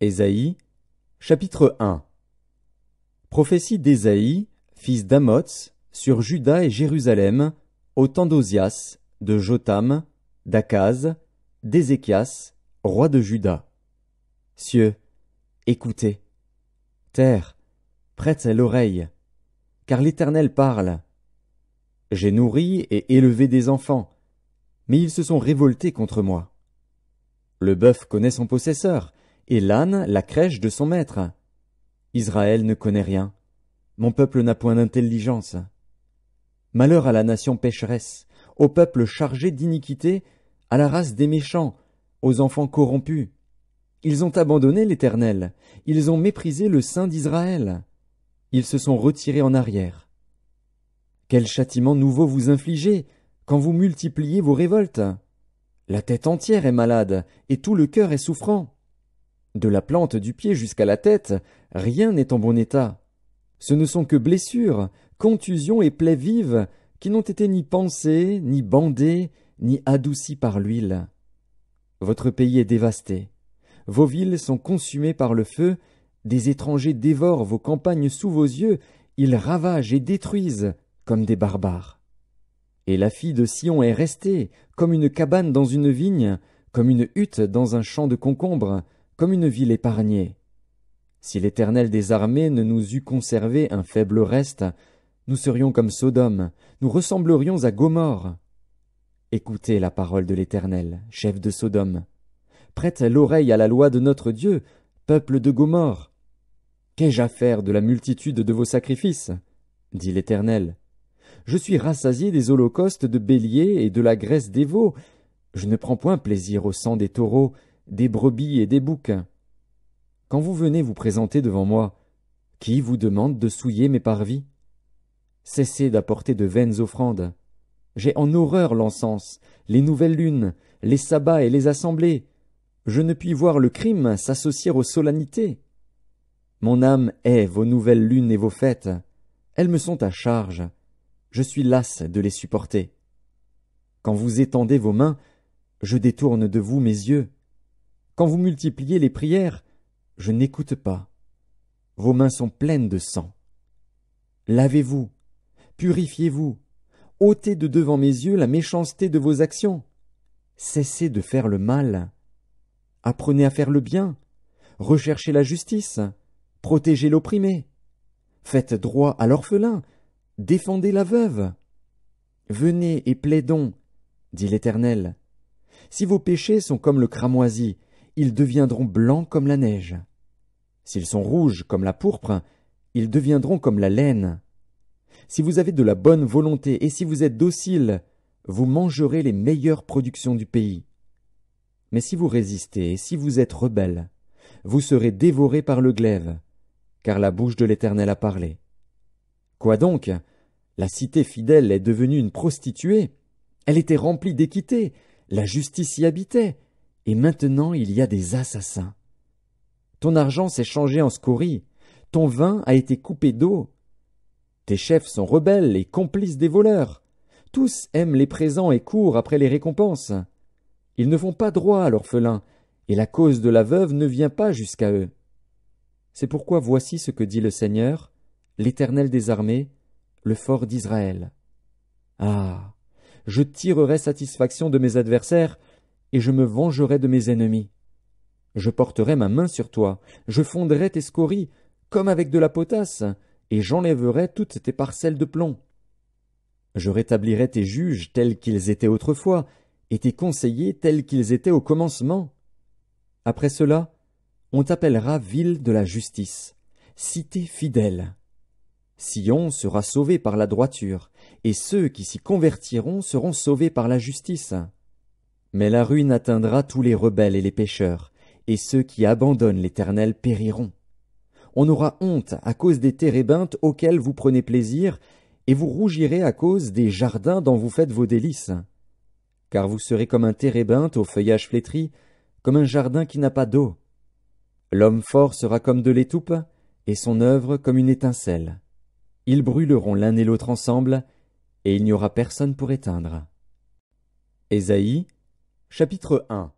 Ésaïe, chapitre 1 Prophétie d'Ésaïe, fils d'Amoth, sur Juda et Jérusalem, au temps d'Ozias, de Jotam, d'Akaz, d'Ézéchias, roi de Juda. Cieux, écoutez. Terre, prêtez l'oreille, car l'Éternel parle. J'ai nourri et élevé des enfants, mais ils se sont révoltés contre moi. Le bœuf connaît son possesseur, et l'âne la crèche de son maître. Israël ne connaît rien. Mon peuple n'a point d'intelligence. Malheur à la nation pécheresse, au peuple chargé d'iniquité, à la race des méchants, aux enfants corrompus. Ils ont abandonné l'Éternel, ils ont méprisé le Saint d'Israël. Ils se sont retirés en arrière. Quel châtiment nouveau vous infligez, quand vous multipliez vos révoltes. La tête entière est malade, et tout le cœur est souffrant de la plante du pied jusqu'à la tête, rien n'est en bon état. Ce ne sont que blessures, contusions et plaies vives qui n'ont été ni pansées, ni bandées, ni adoucies par l'huile. Votre pays est dévasté. Vos villes sont consumées par le feu, des étrangers dévorent vos campagnes sous vos yeux, ils ravagent et détruisent comme des barbares. Et la fille de Sion est restée comme une cabane dans une vigne, comme une hutte dans un champ de concombres, comme une ville épargnée. Si l'Éternel des armées ne nous eût conservé un faible reste, nous serions comme Sodome, nous ressemblerions à Gomorre. Écoutez la parole de l'Éternel, chef de Sodome. Prête l'oreille à la loi de notre Dieu, peuple de Gomorre. Qu'ai-je à faire de la multitude de vos sacrifices dit l'Éternel. Je suis rassasié des holocaustes de Bélier et de la graisse des veaux. Je ne prends point plaisir au sang des taureaux des brebis et des boucs. Quand vous venez vous présenter devant moi, qui vous demande de souiller mes parvis? Cessez d'apporter de vaines offrandes. J'ai en horreur l'encens, les nouvelles lunes, les sabbats et les assemblées. Je ne puis voir le crime s'associer aux solennités. Mon âme hait vos nouvelles lunes et vos fêtes. Elles me sont à charge. Je suis lasse de les supporter. Quand vous étendez vos mains, je détourne de vous mes yeux. Quand vous multipliez les prières, je n'écoute pas. Vos mains sont pleines de sang. Lavez-vous, purifiez-vous, ôtez de devant mes yeux la méchanceté de vos actions. Cessez de faire le mal. Apprenez à faire le bien. Recherchez la justice. Protégez l'opprimé. Faites droit à l'orphelin. Défendez la veuve. Venez et plaidons, dit l'Éternel. Si vos péchés sont comme le cramoisi, ils deviendront blancs comme la neige. S'ils sont rouges comme la pourpre, ils deviendront comme la laine. Si vous avez de la bonne volonté et si vous êtes docile, vous mangerez les meilleures productions du pays. Mais si vous résistez et si vous êtes rebelle, vous serez dévoré par le glaive, car la bouche de l'Éternel a parlé. Quoi donc? La cité fidèle est devenue une prostituée. Elle était remplie d'équité. La justice y habitait et maintenant il y a des assassins. Ton argent s'est changé en scorie, ton vin a été coupé d'eau. Tes chefs sont rebelles et complices des voleurs. Tous aiment les présents et courent après les récompenses. Ils ne font pas droit à l'orphelin, et la cause de la veuve ne vient pas jusqu'à eux. C'est pourquoi voici ce que dit le Seigneur, l'Éternel des armées, le fort d'Israël. Ah. Je tirerai satisfaction de mes adversaires, et je me vengerai de mes ennemis. Je porterai ma main sur toi, je fonderai tes scories, comme avec de la potasse, et j'enlèverai toutes tes parcelles de plomb. Je rétablirai tes juges tels qu'ils étaient autrefois, et tes conseillers tels qu'ils étaient au commencement. Après cela, on t'appellera ville de la justice, cité fidèle. Sion sera sauvé par la droiture, et ceux qui s'y convertiront seront sauvés par la justice. Mais la ruine atteindra tous les rebelles et les pécheurs, et ceux qui abandonnent l'Éternel périront. On aura honte à cause des térébintes auxquelles vous prenez plaisir, et vous rougirez à cause des jardins dont vous faites vos délices. Car vous serez comme un térébinthe au feuillage flétri, comme un jardin qui n'a pas d'eau. L'homme fort sera comme de l'étoupe, et son œuvre comme une étincelle. Ils brûleront l'un et l'autre ensemble, et il n'y aura personne pour éteindre. Chapitre 1